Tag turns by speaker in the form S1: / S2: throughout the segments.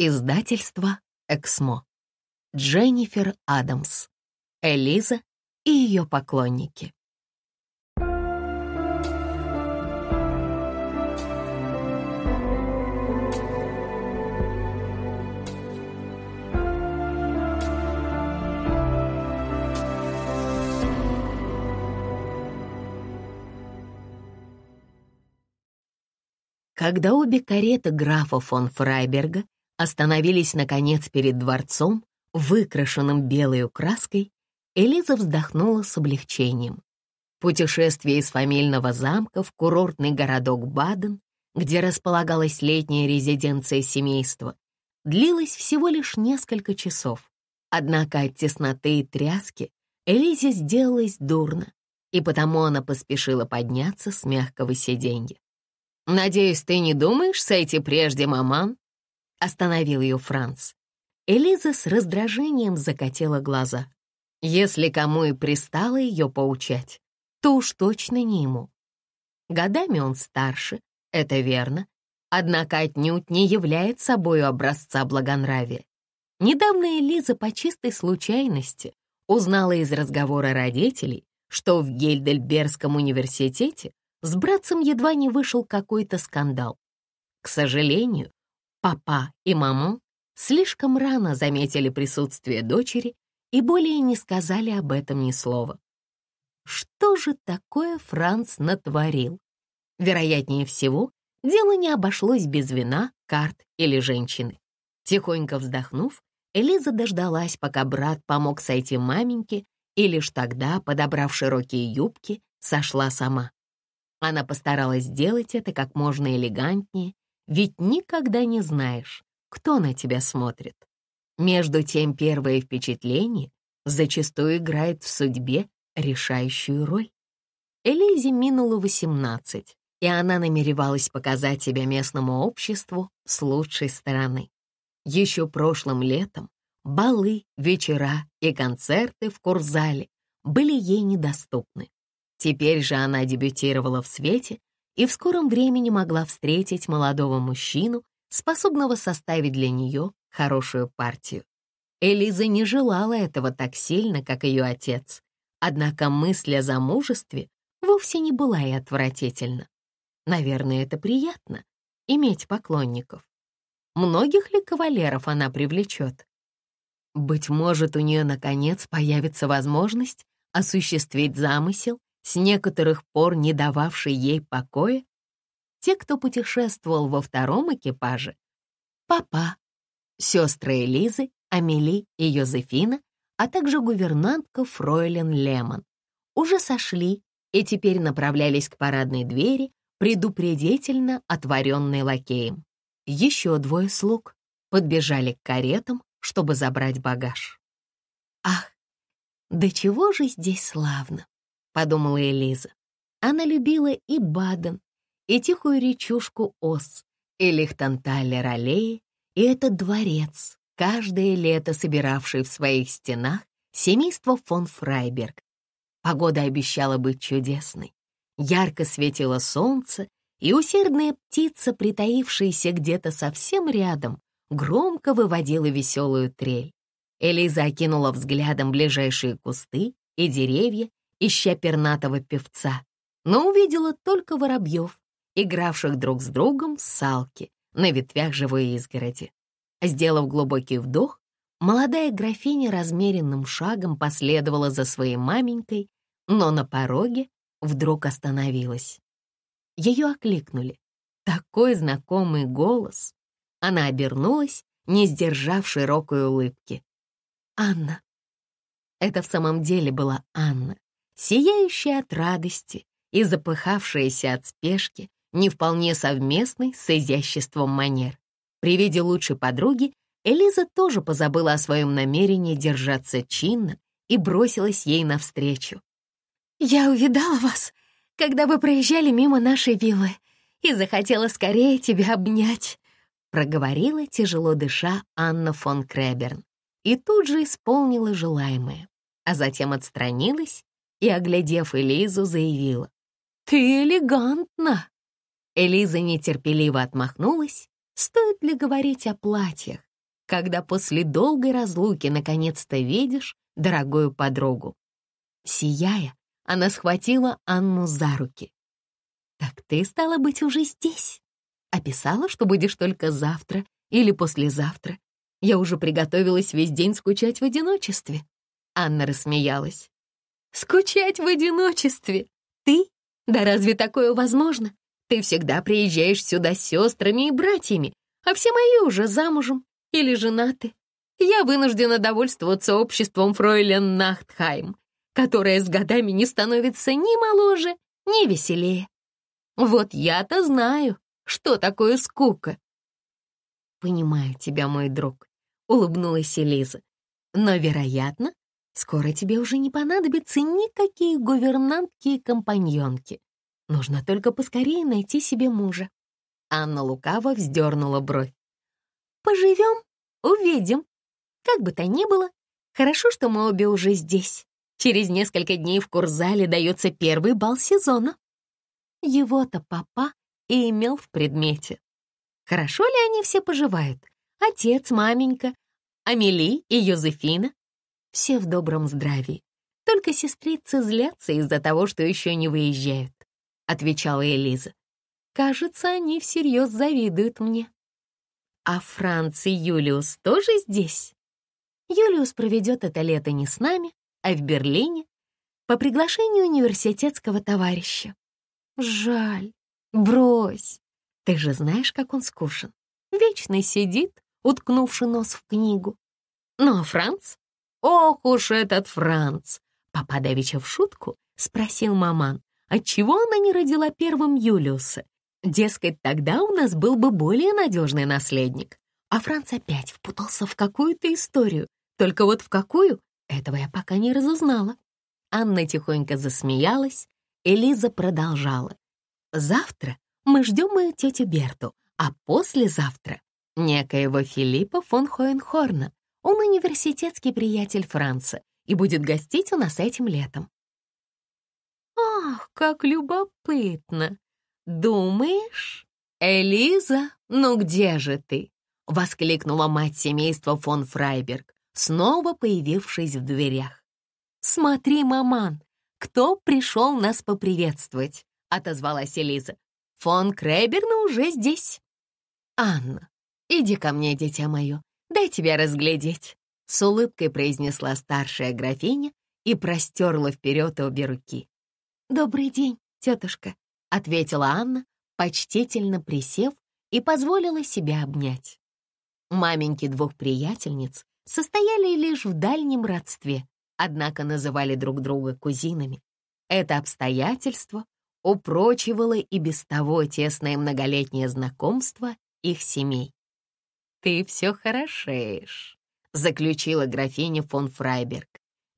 S1: Издательство «Эксмо». Дженнифер Адамс. Элиза и ее поклонники. Когда обе кареты графа фон Фрайберга Остановились, наконец, перед дворцом, выкрашенным белой краской, и Лиза вздохнула с облегчением. Путешествие из фамильного замка в курортный городок Баден, где располагалась летняя резиденция семейства, длилось всего лишь несколько часов. Однако от тесноты и тряски Элизе сделалось дурно, и потому она поспешила подняться с мягкого сиденья. «Надеюсь, ты не думаешь сойти прежде, маман?» — остановил ее Франц. Элиза с раздражением закатила глаза. Если кому и пристало ее поучать, то уж точно не ему. Годами он старше, это верно, однако отнюдь не являет собой образца благонравия. Недавно Элиза по чистой случайности узнала из разговора родителей, что в Гельдельбергском университете с братцем едва не вышел какой-то скандал. К сожалению, Папа и маму слишком рано заметили присутствие дочери и более не сказали об этом ни слова. Что же такое Франц натворил? Вероятнее всего, дело не обошлось без вина, карт или женщины. Тихонько вздохнув, Элиза дождалась, пока брат помог сойти маменьке, и лишь тогда, подобрав широкие юбки, сошла сама. Она постаралась сделать это как можно элегантнее ведь никогда не знаешь, кто на тебя смотрит. Между тем, первое впечатление зачастую играет в судьбе решающую роль. Элизе минуло 18, и она намеревалась показать себя местному обществу с лучшей стороны. Еще прошлым летом балы, вечера и концерты в Курзале были ей недоступны. Теперь же она дебютировала в свете и в скором времени могла встретить молодого мужчину, способного составить для нее хорошую партию. Элиза не желала этого так сильно, как ее отец, однако мысль о замужестве вовсе не была и отвратительна. Наверное, это приятно — иметь поклонников. Многих ли кавалеров она привлечет? Быть может, у нее, наконец, появится возможность осуществить замысел с некоторых пор не дававшей ей покоя? Те, кто путешествовал во втором экипаже, папа, сестры Элизы, Амели и Йозефина, а также гувернантка Фройлен Лемон, уже сошли и теперь направлялись к парадной двери, предупредительно отворенной лакеем. Еще двое слуг подбежали к каретам, чтобы забрать багаж. Ах, до да чего же здесь славно! подумала Элиза. Она любила и Баден, и тихую речушку Ос, и Лихтанталер аллеи, и этот дворец, каждое лето собиравший в своих стенах семейство фон Фрайберг. Погода обещала быть чудесной. Ярко светило солнце, и усердная птица, притаившаяся где-то совсем рядом, громко выводила веселую трель. Элиза окинула взглядом ближайшие кусты и деревья ища пернатого певца, но увидела только воробьев, игравших друг с другом салки на ветвях живой изгороди. Сделав глубокий вдох, молодая графиня размеренным шагом последовала за своей маменькой, но на пороге вдруг остановилась. Ее окликнули. Такой знакомый голос. Она обернулась, не сдержав широкой улыбки. «Анна». Это в самом деле была Анна сияющая от радости и запыхавшаяся от спешки, не вполне совместной с изяществом манер. При виде лучшей подруги Элиза тоже позабыла о своем намерении держаться чинно и бросилась ей навстречу. «Я увидала вас, когда вы проезжали мимо нашей виллы, и захотела скорее тебя обнять», — проговорила тяжело дыша Анна фон Креберн и тут же исполнила желаемое, а затем отстранилась и, оглядев Элизу, заявила. «Ты элегантна!» Элиза нетерпеливо отмахнулась. «Стоит ли говорить о платьях, когда после долгой разлуки наконец-то видишь дорогую подругу?» Сияя, она схватила Анну за руки. «Так ты, стала быть, уже здесь. Описала, что будешь только завтра или послезавтра. Я уже приготовилась весь день скучать в одиночестве». Анна рассмеялась. Скучать в одиночестве? Ты? Да разве такое возможно? Ты всегда приезжаешь сюда с сестрами и братьями, а все мои уже замужем или женаты. Я вынуждена довольствоваться обществом фройлен Нахтхайм, которое с годами не становится ни моложе, ни веселее. Вот я-то знаю, что такое скука. «Понимаю тебя, мой друг», — улыбнулась Элиза. «Но, вероятно, Скоро тебе уже не понадобятся никакие гувернантки и компаньонки. Нужно только поскорее найти себе мужа». Анна лукаво вздернула бровь. «Поживем, увидим. Как бы то ни было, хорошо, что мы обе уже здесь. Через несколько дней в Курзале дается первый бал сезона. Его-то папа и имел в предмете. Хорошо ли они все поживают? Отец, маменька, Амели и Юзефина? все в добром здравии. Только сестрицы злятся из-за того, что еще не выезжают», — отвечала Элиза. «Кажется, они всерьез завидуют мне». «А Франц и Юлиус тоже здесь?» «Юлиус проведет это лето не с нами, а в Берлине, по приглашению университетского товарища». «Жаль. Брось. Ты же знаешь, как он скушен. Вечно сидит, уткнувши нос в книгу. Ну а Франц «Ох уж этот Франц!» Папа давеча в шутку спросил маман, отчего она не родила первым Юлиуса. Дескать, тогда у нас был бы более надежный наследник. А Франц опять впутался в какую-то историю. Только вот в какую, этого я пока не разузнала. Анна тихонько засмеялась, Элиза продолжала. «Завтра мы ждем мою тетю Берту, а послезавтра — некоего Филиппа фон Хоенхорна. Он университетский приятель Франца и будет гостить у нас этим летом. Ах, как любопытно! Думаешь? Элиза, ну где же ты? Воскликнула мать семейства фон Фрайберг, снова появившись в дверях. Смотри, маман, кто пришел нас поприветствовать? Отозвалась Элиза. Фон Креберна уже здесь. Анна, иди ко мне, дитя мое дай тебя разглядеть», — с улыбкой произнесла старшая графиня и простерла вперед обе руки. «Добрый день, тетушка», — ответила Анна, почтительно присев и позволила себя обнять. Маменьки двух приятельниц состояли лишь в дальнем родстве, однако называли друг друга кузинами. Это обстоятельство упрочивало и без того тесное многолетнее знакомство их семей ты все хорошеешь», — заключила графиня фон Фрайберг.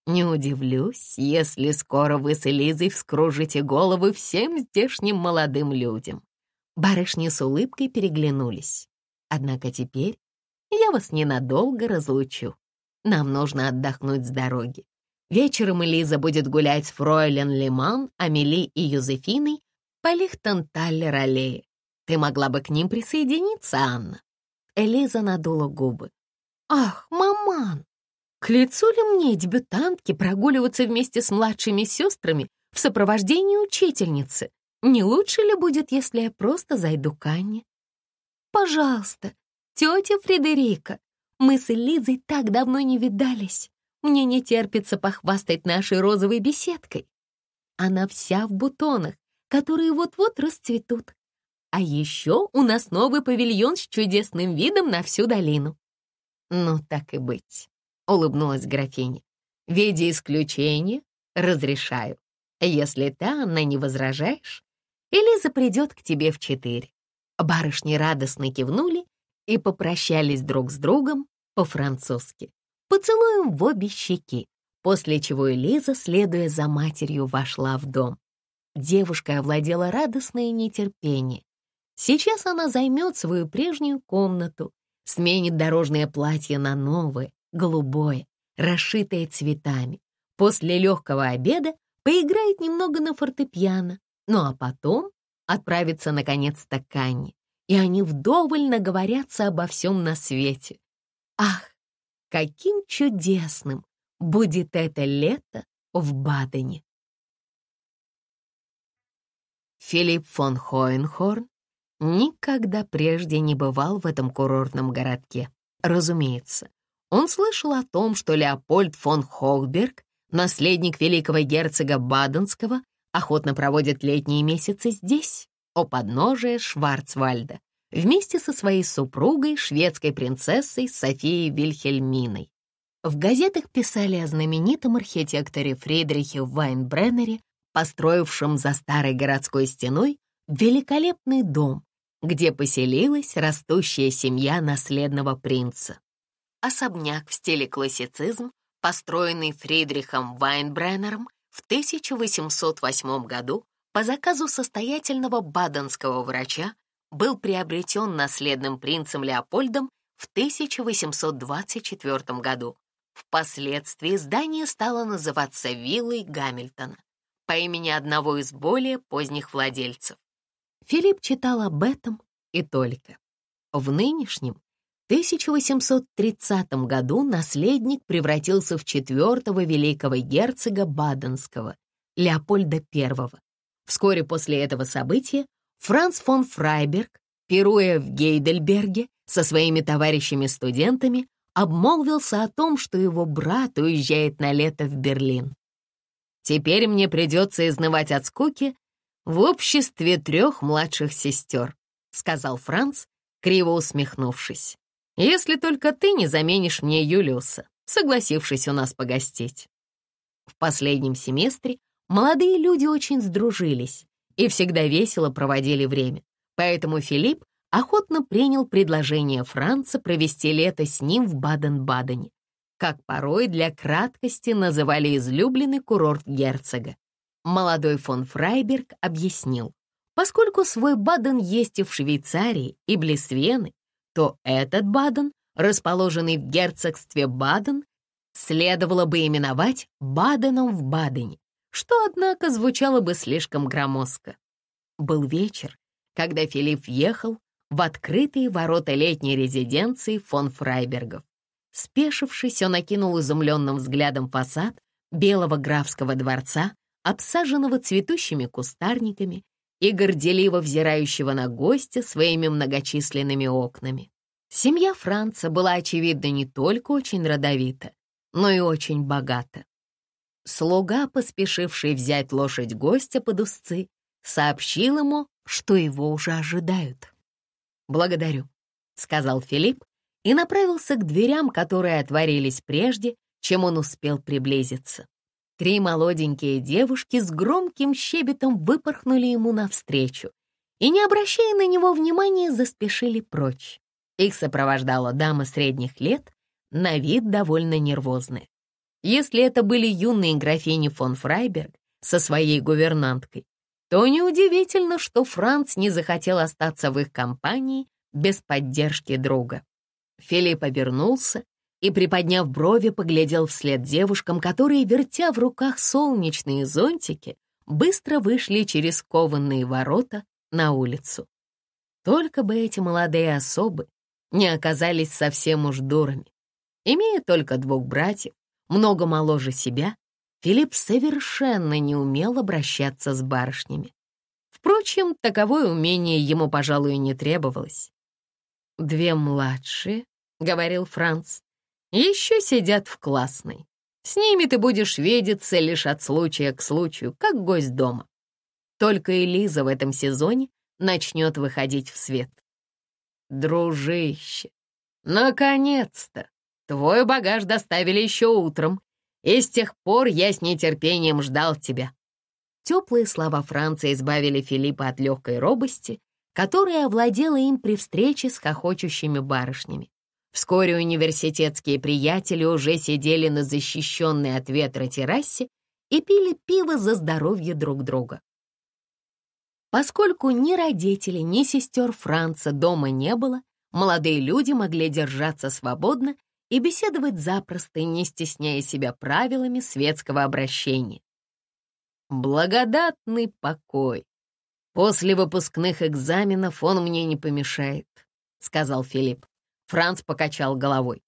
S1: «Не удивлюсь, если скоро вы с Элизой вскружите головы всем здешним молодым людям». Барышни с улыбкой переглянулись. «Однако теперь я вас ненадолго разлучу. Нам нужно отдохнуть с дороги. Вечером Элиза будет гулять с фройлен Лиман, Амели и Юзефиной по Лихтенталлер-аллее. Ты могла бы к ним присоединиться, Анна. Элиза надула губы. «Ах, маман! К лицу ли мне дебютантке прогуливаться вместе с младшими сестрами в сопровождении учительницы? Не лучше ли будет, если я просто зайду к Анне?» «Пожалуйста, тетя Фредерика, мы с Элизой так давно не видались. Мне не терпится похвастать нашей розовой беседкой. Она вся в бутонах, которые вот-вот расцветут, а еще у нас новый павильон с чудесным видом на всю долину». «Ну, так и быть», — улыбнулась графиня. «В виде исключения разрешаю, если ты, Анна, не возражаешь, Элиза придет к тебе в четыре». Барышни радостно кивнули и попрощались друг с другом по-французски, поцелуем в обе щеки, после чего Элиза, следуя за матерью, вошла в дом. Девушка овладела радостное нетерпение. Сейчас она займет свою прежнюю комнату, сменит дорожное платье на новое, голубое, расшитое цветами. После легкого обеда поиграет немного на фортепиано, ну а потом отправится наконец-то к Анне, и они вдоволь наговорятся обо всем на свете. Ах, каким чудесным будет это лето в Бадене! Филипп фон Хоенхорн никогда прежде не бывал в этом курортном городке. Разумеется, он слышал о том, что Леопольд фон Хохберг, наследник великого герцога Баденского, охотно проводит летние месяцы здесь, у подножия Шварцвальда, вместе со своей супругой, шведской принцессой Софией Вильхельминой. В газетах писали о знаменитом архитекторе Фридрихе Вайнбреннере, построившем за старой городской стеной великолепный дом, где поселилась растущая семья наследного принца. Особняк в стиле классицизм, построенный Фридрихом Вайнбреннером в 1808 году по заказу состоятельного баденского врача, был приобретен наследным принцем Леопольдом в 1824 году. Впоследствии здание стало называться виллой Гамильтона по имени одного из более поздних владельцев. Филипп читал об этом и только. В нынешнем 1830 году наследник превратился в четвертого великого герцога Баденского, Леопольда I. Вскоре после этого события Франц фон Фрайберг, пируя в Гейдельберге со своими товарищами-студентами, обмолвился о том, что его брат уезжает на лето в Берлин. «Теперь мне придется изнывать от скуки в обществе трех младших сестер», — сказал Франц, криво усмехнувшись. «Если только ты не заменишь мне Юлиуса, согласившись у нас погостить». В последнем семестре молодые люди очень сдружились и всегда весело проводили время, поэтому Филипп охотно принял предложение Франца провести лето с ним в Баден-Бадене, как порой для краткости называли излюбленный курорт герцога молодой фон Фрайберг объяснил, поскольку свой Баден есть и в Швейцарии, и близ Вены, то этот Баден, расположенный в герцогстве Баден, следовало бы именовать Баденом в Бадене, что, однако, звучало бы слишком громоздко. Был вечер, когда Филипп ехал в открытые ворота летней резиденции фон Фрайбергов. Спешившись, он окинул изумленным взглядом фасад белого графского дворца, обсаженного цветущими кустарниками и горделиво взирающего на гостя своими многочисленными окнами. Семья Франца была, очевидно, не только очень родовита, но и очень богата. Слуга, поспешивший взять лошадь гостя под узцы, сообщил ему, что его уже ожидают. «Благодарю», — сказал Филипп и направился к дверям, которые отворились прежде, чем он успел приблизиться. Три молоденькие девушки с громким щебетом выпорхнули ему навстречу и, не обращая на него внимания, заспешили прочь. Их сопровождала дама средних лет, на вид довольно нервозная. Если это были юные графини фон Фрайберг со своей гувернанткой, то неудивительно, что Франц не захотел остаться в их компании без поддержки друга. Филипп обернулся и, приподняв брови, поглядел вслед девушкам, которые, вертя в руках солнечные зонтики, быстро вышли через кованные ворота на улицу. Только бы эти молодые особы не оказались совсем уж дурами. Имея только двух братьев, много моложе себя, Филипп совершенно не умел обращаться с барышнями. Впрочем, таковое умение ему, пожалуй, не требовалось. «Две младшие», — говорил Франц, еще сидят в классной. С ними ты будешь видеться лишь от случая к случаю, как гость дома. Только Элиза в этом сезоне начнет выходить в свет. Дружище, наконец-то! Твой багаж доставили еще утром, и с тех пор я с нетерпением ждал тебя. Теплые слова Франции избавили Филиппа от легкой робости, которая овладела им при встрече с хохочущими барышнями. Вскоре университетские приятели уже сидели на защищенной от ветра террасе и пили пиво за здоровье друг друга. Поскольку ни родителей, ни сестер Франца дома не было, молодые люди могли держаться свободно и беседовать запросто, не стесняя себя правилами светского обращения. Благодатный покой. После выпускных экзаменов он мне не помешает, сказал Филипп. Франц покачал головой.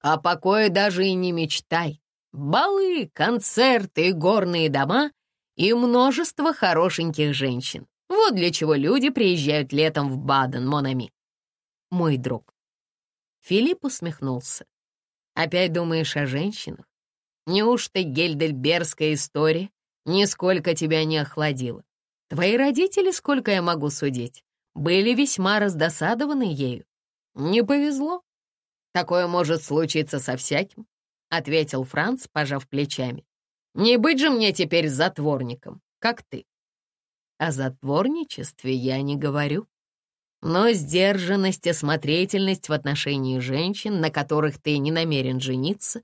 S1: «О покое даже и не мечтай. Балы, концерты, горные дома и множество хорошеньких женщин. Вот для чего люди приезжают летом в Баден, Монами. Мой друг. Филипп усмехнулся. Опять думаешь о женщинах? Неужто гельдельбергская история нисколько тебя не охладила? Твои родители, сколько я могу судить, были весьма раздосадованы ею. «Не повезло. Такое может случиться со всяким», — ответил Франц, пожав плечами. «Не быть же мне теперь затворником, как ты». О затворничестве я не говорю. Но сдержанность и смотрительность в отношении женщин, на которых ты не намерен жениться,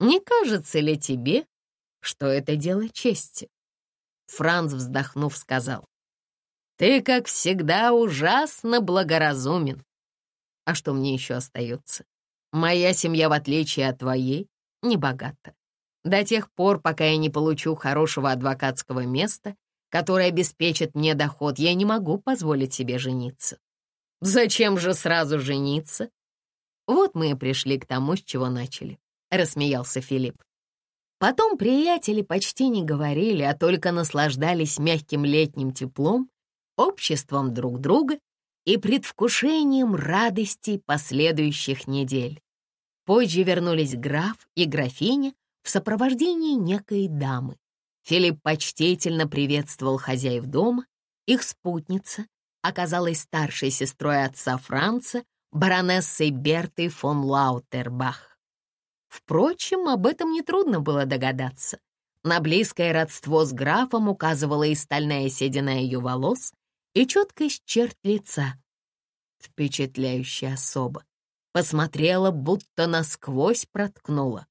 S1: не кажется ли тебе, что это дело чести?» Франц, вздохнув, сказал. «Ты, как всегда, ужасно благоразумен. А что мне еще остается? Моя семья, в отличие от твоей, не богата. До тех пор, пока я не получу хорошего адвокатского места, которое обеспечит мне доход, я не могу позволить себе жениться. Зачем же сразу жениться? Вот мы и пришли к тому, с чего начали, — рассмеялся Филипп. Потом приятели почти не говорили, а только наслаждались мягким летним теплом, обществом друг друга и предвкушением радости последующих недель. Позже вернулись граф и графиня в сопровождении некой дамы. Филипп почтительно приветствовал хозяев дома. Их спутница оказалась старшей сестрой отца Франца, баронессой Бертой фон Лаутербах. Впрочем, об этом нетрудно было догадаться. На близкое родство с графом указывала и стальная седина ее волос, и четкость черт лица. Впечатляющая особа. Посмотрела, будто насквозь проткнула.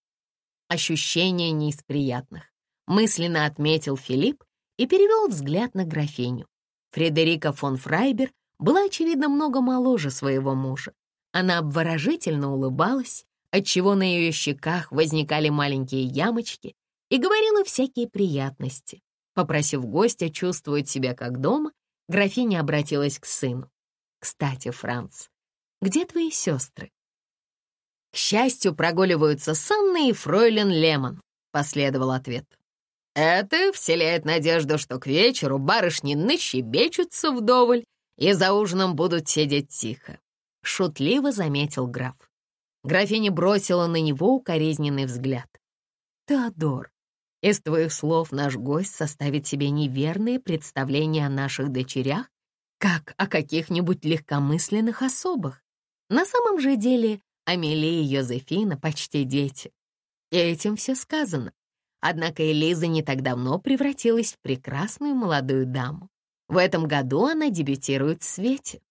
S1: Ощущение не из приятных. Мысленно отметил Филипп и перевел взгляд на графиню. Фредерика фон Фрайбер была, очевидно, много моложе своего мужа. Она обворожительно улыбалась, отчего на ее щеках возникали маленькие ямочки, и говорила всякие приятности, попросив гостя чувствовать себя как дома Графиня обратилась к сыну. «Кстати, Франц, где твои сестры?» «К счастью, прогуливаются Санна и фройлен Лемон», — последовал ответ. «Это вселяет надежду, что к вечеру барышни нащебечутся вдоволь и за ужином будут сидеть тихо», — шутливо заметил граф. Графиня бросила на него укоризненный взгляд. «Теодор, из твоих слов наш гость составит себе неверные представления о наших дочерях, как о каких-нибудь легкомысленных особах. На самом же деле Амелия и Йозефина почти дети. И этим все сказано. Однако Элиза не так давно превратилась в прекрасную молодую даму. В этом году она дебютирует в свете.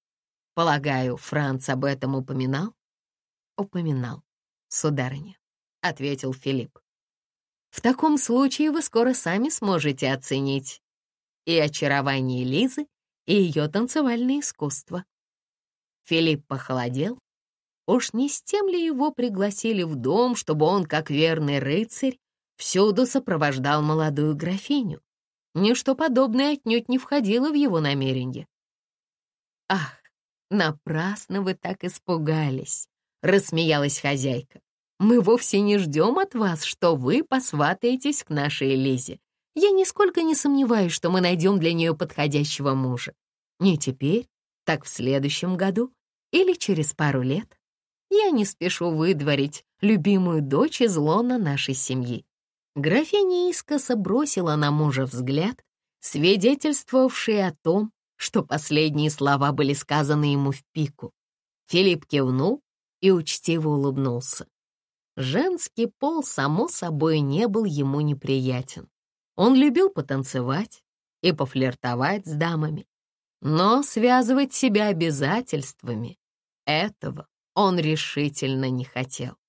S1: Полагаю, Франц об этом упоминал? Упоминал, сударыня, — ответил Филипп. В таком случае вы скоро сами сможете оценить и очарование Лизы, и ее танцевальное искусство. Филипп похолодел. Уж не с тем ли его пригласили в дом, чтобы он, как верный рыцарь, всюду сопровождал молодую графиню? Ничто подобное отнюдь не входило в его намерение. «Ах, напрасно вы так испугались!» — рассмеялась хозяйка. Мы вовсе не ждем от вас, что вы посватаетесь к нашей Лизе. Я нисколько не сомневаюсь, что мы найдем для нее подходящего мужа. Не теперь, так в следующем году или через пару лет. Я не спешу выдворить любимую дочь из лона нашей семьи». Графиня искоса бросила на мужа взгляд, свидетельствовавший о том, что последние слова были сказаны ему в пику. Филипп кивнул и учтиво улыбнулся. Женский пол, само собой, не был ему неприятен. Он любил потанцевать и пофлиртовать с дамами, но связывать себя обязательствами этого он решительно не хотел.